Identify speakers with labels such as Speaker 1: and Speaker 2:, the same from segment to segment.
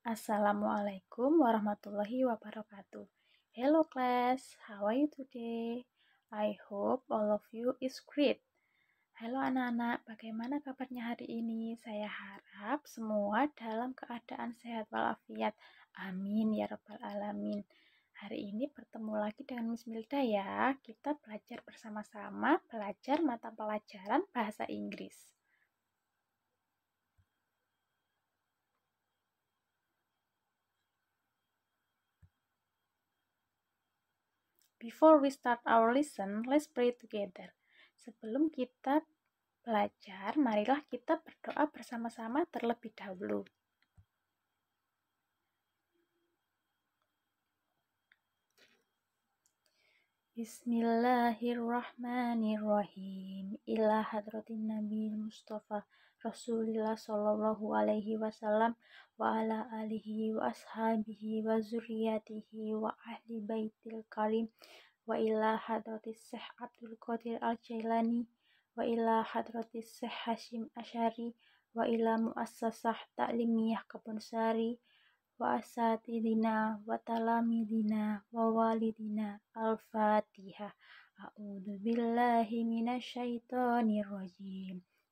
Speaker 1: Assalamualaikum warahmatullahi wabarakatuh. Hello class, how are you today? I hope all of you is great. Halo anak-anak, bagaimana kabarnya hari ini? Saya harap semua dalam keadaan sehat walafiat. Amin ya rabbal alamin. Hari ini bertemu lagi dengan Miss Milda ya. Kita belajar bersama-sama, belajar mata pelajaran bahasa Inggris. Before we start our lesson, let's pray together. Sebelum kita belajar, marilah kita berdoa bersama-sama terlebih dahulu. Bismillahirrahmanirrahim. Ila hadratin Nabi Mustafa Rasulullah Shallallahu Alaihi Wasallam wa ala alihi wa ashabihi wa zuriyatihi wa ahli baitil karim wa ila hadratis Syekh Abdul Qadir Al-Jailani wa ila hadratis Syekh Hashim Asyari wa ila muassasah ta'limiyah Kebun Sari wa asatidina wa talamidina wa walidina al-fatihah a'udzubillahi billahi minasyaitonir rajim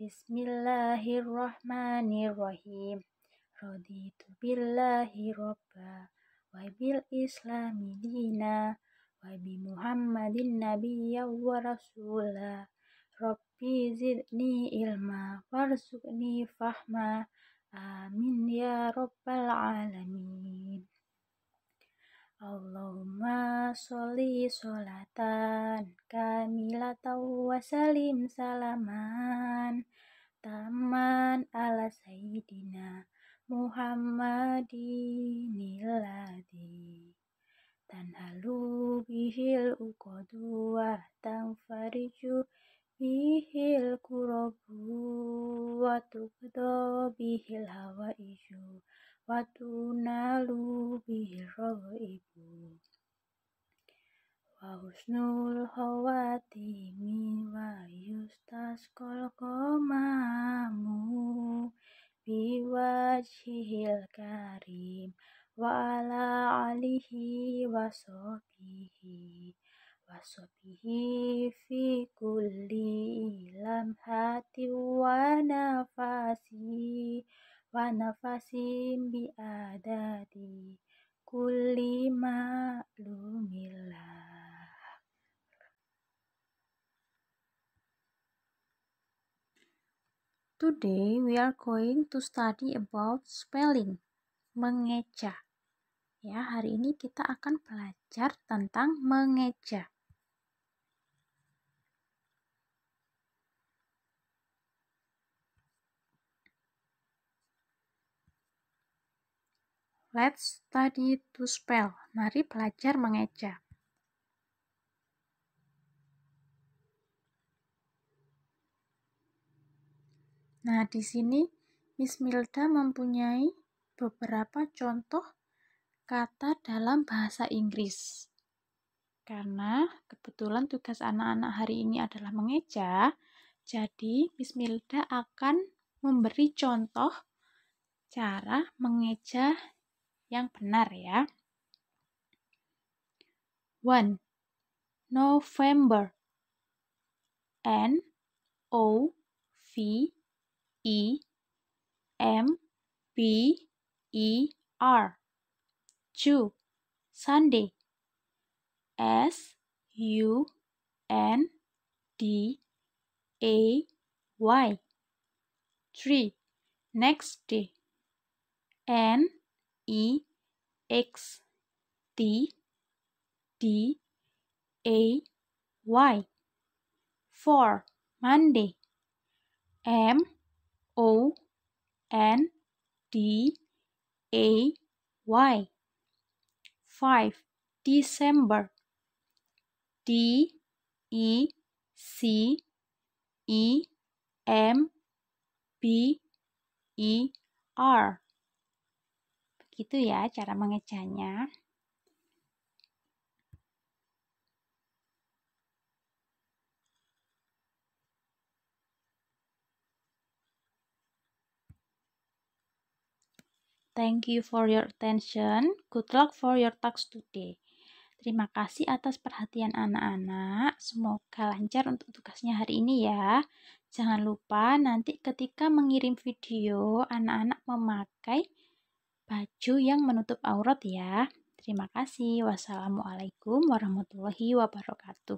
Speaker 1: Bismillahirrahmanirrahim. Raditu billahi robba wa bil islami dina wa bi muhammadin nabiyya wa rasula. Rabbi zidni ilma warzuqni fahma. Amin ya rabbal alamin. Allahumma solatan kamila tahu wasalim salaman taman ala sayyidina tan tanhalu bihil uqadu wa fariju bihil kurobu, wa tuqdo bihil hawaiju Watu nalu bihil rawaibu wa husnul khawatimi wa yustaskol komamu biwajhihil karim wa ala alihi wa sobihi wa sobihi fi kulli lam hati wa nafasi wa nafasim bi adadi kulli ma'lumillah Today we are going to study about spelling, mengeja. Ya, hari ini kita akan belajar tentang mengeja. Let's study to spell. Mari belajar mengeja. Nah, di sini Miss Milda mempunyai beberapa contoh kata dalam bahasa Inggris. Karena kebetulan tugas anak-anak hari ini adalah mengeja, jadi Miss Milda akan memberi contoh cara mengeja yang benar ya. 1. November N O V E M P E R 2 Sunday S U N D A Y 3 next day N E X T D A Y 4 Monday M O N D A Y 5. December D E C E M B E R Begitu ya cara mengecahnya. Thank you for your attention. Good luck for your task today. Terima kasih atas perhatian anak-anak. Semoga lancar untuk tugasnya hari ini ya. Jangan lupa nanti ketika mengirim video, anak-anak memakai baju yang menutup aurat ya. Terima kasih. Wassalamualaikum warahmatullahi wabarakatuh.